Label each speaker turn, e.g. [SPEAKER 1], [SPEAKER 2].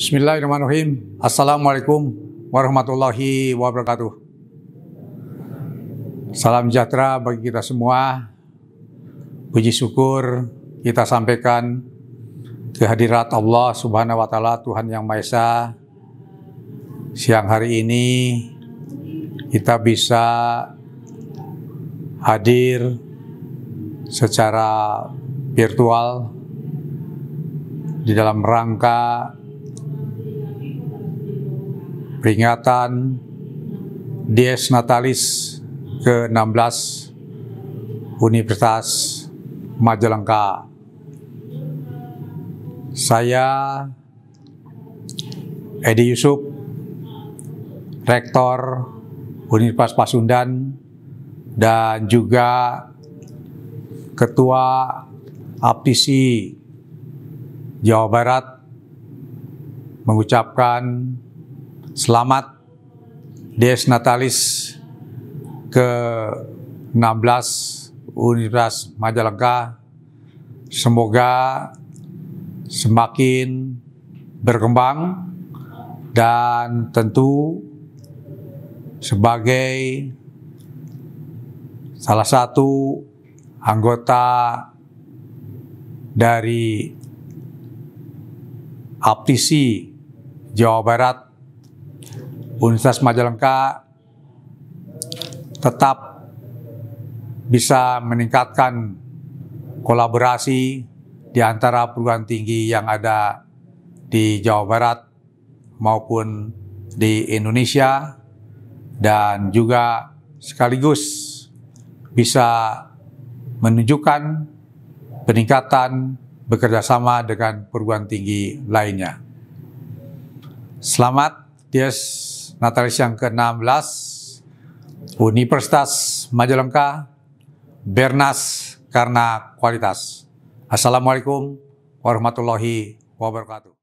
[SPEAKER 1] Bismillahirrahmanirrahim. Assalamualaikum warahmatullahi wabarakatuh. Salam sejahtera bagi kita semua. Puji syukur kita sampaikan kehadirat Allah Subhanahu wa taala Tuhan yang Maha Esa. Siang hari ini kita bisa hadir secara virtual di dalam rangka peringatan Dies Natalis ke-16 Universitas Majalengka. Saya Edi Yusuf, Rektor Universitas Pasundan dan juga Ketua Aptisi Jawa Barat mengucapkan Selamat Des Natalis ke-16 Universitas Majalengka. Semoga semakin berkembang dan tentu sebagai salah satu anggota dari APTC Jawa Barat Universitas Majalengka tetap bisa meningkatkan kolaborasi di antara perguruan tinggi yang ada di Jawa Barat maupun di Indonesia dan juga sekaligus bisa menunjukkan peningkatan bekerjasama dengan perguruan tinggi lainnya. Selamat, Dias. Natalis yang ke-16, Universitas Majalengka, Bernas karena kualitas. Assalamualaikum warahmatullahi wabarakatuh.